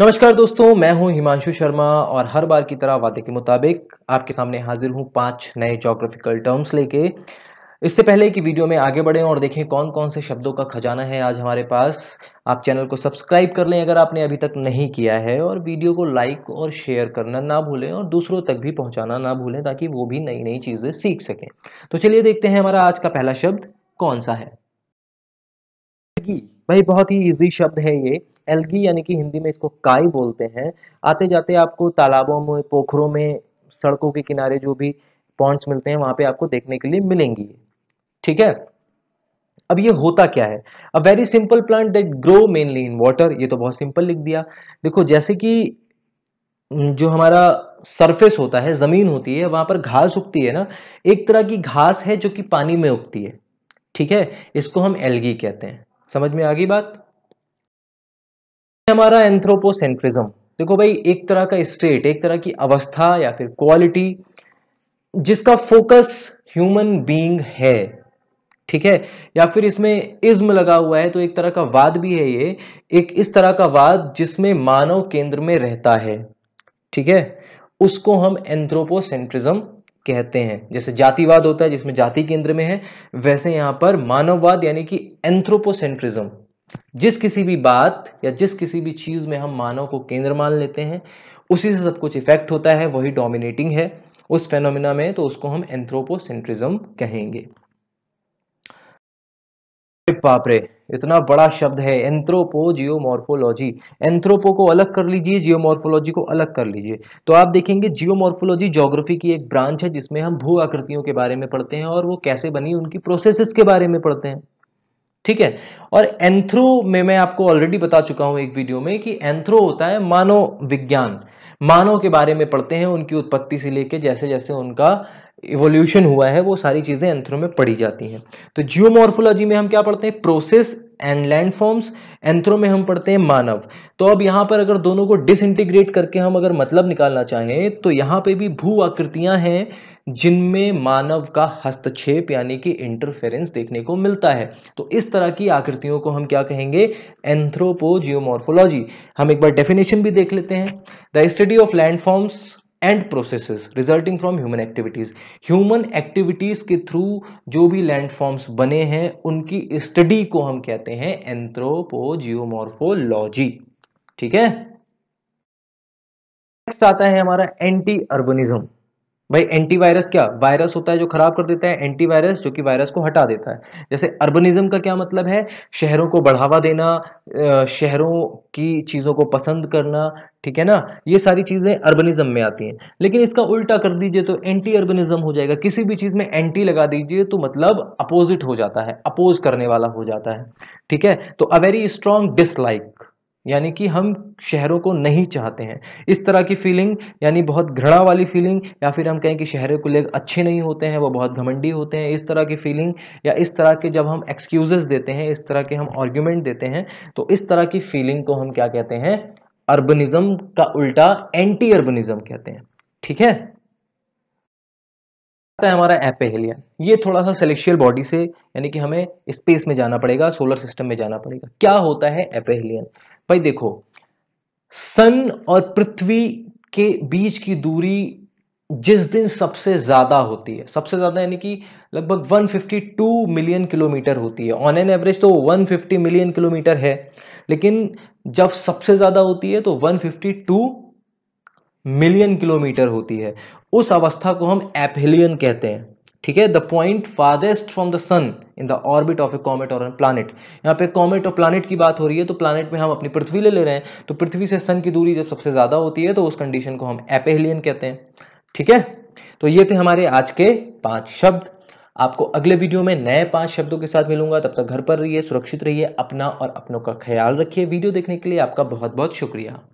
नमस्कार दोस्तों मैं हूं हिमांशु शर्मा और हर बार की तरह वादे के मुताबिक आपके सामने हाजिर हूं पांच नए जोग्राफिकल टर्म्स लेके इससे पहले कि वीडियो में आगे बढ़ें और देखें कौन कौन से शब्दों का खजाना है आज हमारे पास आप चैनल को सब्सक्राइब कर लें अगर आपने अभी तक नहीं किया है और वीडियो को लाइक और शेयर करना ना भूलें और दूसरों तक भी पहुंचाना ना भूलें ताकि वो भी नई नई चीज़ें सीख सकें तो चलिए देखते हैं हमारा आज का पहला शब्द कौन सा है भाई बहुत ही ईजी शब्द है ये एल्गी यानी कि हिंदी में इसको काई बोलते हैं आते जाते आपको तालाबों में पोखरों में सड़कों के किनारे जो भी पॉइंट्स मिलते हैं वहां पे आपको देखने के लिए मिलेंगी ठीक है अब ये होता क्या है a very simple plant that grow mainly in water ये तो बहुत सिंपल लिख दिया देखो जैसे कि जो हमारा सरफेस होता है जमीन होती है वहां पर घास उगती है ना एक तरह की घास है जो कि पानी में उगती है ठीक है इसको हम एल्गी कहते हैं समझ में आ गई बात हमारा एंथ्रोपोसेंट्रिज्म देखो भाई एक तरह का स्टेट एक तरह की अवस्था या फिर क्वालिटी जिसका फोकस ह्यूमन बीइंग है ठीक है या फिर इसमें इज्म लगा हुआ है तो एक तरह का वाद भी है ये एक इस तरह का वाद जिसमें मानव केंद्र में रहता है ठीक है उसको हम एंथ्रोपोसेंट्रिज्म कहते हैं जैसे जातिवाद होता है जिसमें जाति केंद्र में है वैसे यहां पर मानववाद यानी कि एंथ्रोपोसेंट्रिज्म जिस किसी भी बात या जिस किसी भी चीज़ में हम मानव को केंद्र मान लेते हैं उसी से सब कुछ इफेक्ट होता है वही डोमिनेटिंग है उस फेनोमिना में तो उसको हम एंथ्रोपोसेंट्रिज्म कहेंगे पापरे इतना बड़ा शब्द है एंथ्रोपो जियोमोर्फोलॉजी एंथ्रोपो को अलग कर लीजिए जियोमोर्फोलॉजी को अलग कर लीजिए तो आप देखेंगे जियोमोर्फोलॉजी ज्योग्राफी की एक ब्रांच है जिसमें हम भू आकृतियों के बारे में पढ़ते हैं और वो कैसे बनी उनकी प्रोसेसेस के बारे में पढ़ते हैं ठीक है और एंथ्रो में मैं आपको ऑलरेडी बता चुका हूं एक वीडियो में कि एंथ्रो होता है मानव विज्ञान मानव के बारे में पढ़ते हैं उनकी उत्पत्ति से लेकर जैसे जैसे उनका इवोल्यूशन हुआ है वो सारी चीज़ें एंथ्रो में पढ़ी जाती हैं तो जियोमोर्फोलॉजी में हम क्या पढ़ते हैं process and landforms anthro में हम पढ़ते हैं मानव तो अब यहां पर अगर दोनों को डिसइंटीग्रेट करके हम अगर मतलब निकालना चाहें तो यहाँ पे भी भू आकृतियां हैं जिनमें मानव का हस्तक्षेप यानी कि इंटरफेरेंस देखने को मिलता है तो इस तरह की आकृतियों को हम क्या कहेंगे एंथ्रोपोजियोमोर्फोलॉजी हम एक बार डेफिनेशन भी देख लेते हैं the study of landforms and processes resulting from human activities human activities के थ्रू जो भी लैंडफॉर्म्स बने हैं उनकी स्टडी को हम कहते हैं एंथ्रोपोजियोमोर्फोलॉजी ठीक है नेक्स्ट आता है हमारा एंटी अर्बनिज्म भाई एंटीवायरस क्या वायरस होता है जो खराब कर देता है एंटीवायरस जो कि वायरस को हटा देता है जैसे अर्बनिज्म का क्या मतलब है शहरों को बढ़ावा देना शहरों की चीज़ों को पसंद करना ठीक है ना ये सारी चीज़ें अर्बनिज्म में आती हैं लेकिन इसका उल्टा कर दीजिए तो एंटी अर्बनिज्म हो जाएगा किसी भी चीज़ में एंटी लगा दीजिए तो मतलब अपोजिट हो जाता है अपोज करने वाला हो जाता है ठीक है तो अ वेरी स्ट्रॉन्ग डिसलाइक यानी कि हम शहरों को नहीं चाहते हैं इस तरह की फीलिंग यानी बहुत घृणा वाली फीलिंग या फिर हम कहें कि शहरों को लोग अच्छे नहीं होते हैं वो बहुत घमंडी होते हैं इस तरह की फीलिंग या इस तरह के जब हम एक्सक्यूजेस देते हैं इस तरह के हम आर्ग्यूमेंट देते हैं तो इस तरह की फीलिंग को हम क्या कहते हैं अर्बनिज्म का उल्टा एंटी अर्बनिज्म कहते हैं ठीक है आता है हमारा एपेहेलियन ये थोड़ा सा सेलेक्शियल बॉडी से यानी कि हमें स्पेस में जाना पड़ेगा सोलर सिस्टम में जाना पड़ेगा क्या होता है एपेहेलियन भाई देखो सन और पृथ्वी के बीच की दूरी जिस दिन सबसे ज़्यादा होती है सबसे ज़्यादा यानी कि लगभग 152 मिलियन किलोमीटर होती है ऑन एन एवरेज तो 150 मिलियन किलोमीटर है लेकिन जब सबसे ज़्यादा होती है तो 152 मिलियन किलोमीटर होती है उस अवस्था को हम एपहिलियन कहते हैं ठीक है the point farthest from the sun in the orbit of a comet और प्लानट यहाँ पे कॉमेट और प्लानट की बात हो रही है तो प्लानट में हम अपनी पृथ्वी ले ले रहे हैं तो पृथ्वी से सन की दूरी जब सबसे ज़्यादा होती है तो उस कंडीशन को हम एपेलियन कहते हैं ठीक है तो ये थे हमारे आज के पांच शब्द आपको अगले वीडियो में नए पांच शब्दों के साथ मिलूंगा तब तक घर पर रहिए सुरक्षित रहिए अपना और अपनों का ख्याल रखिए वीडियो देखने के लिए आपका बहुत बहुत शुक्रिया